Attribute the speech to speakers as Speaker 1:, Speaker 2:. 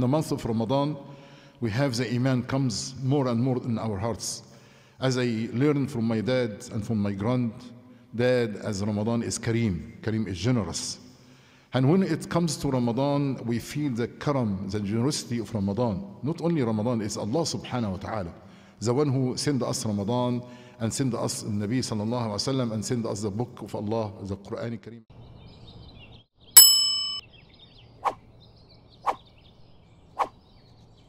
Speaker 1: in the month of Ramadan, we have the Iman comes more and more in our hearts. As I learned from my dad and from my granddad, as Ramadan is Kareem, Kareem is generous. And when it comes to Ramadan, we feel the karam, the generosity of Ramadan. Not only Ramadan, it's Allah subhanahu wa ta'ala, the one who sent us Ramadan and send us the Nabi sallallahu alayhi wa sallam and send us the book of Allah, the Quran Kareem.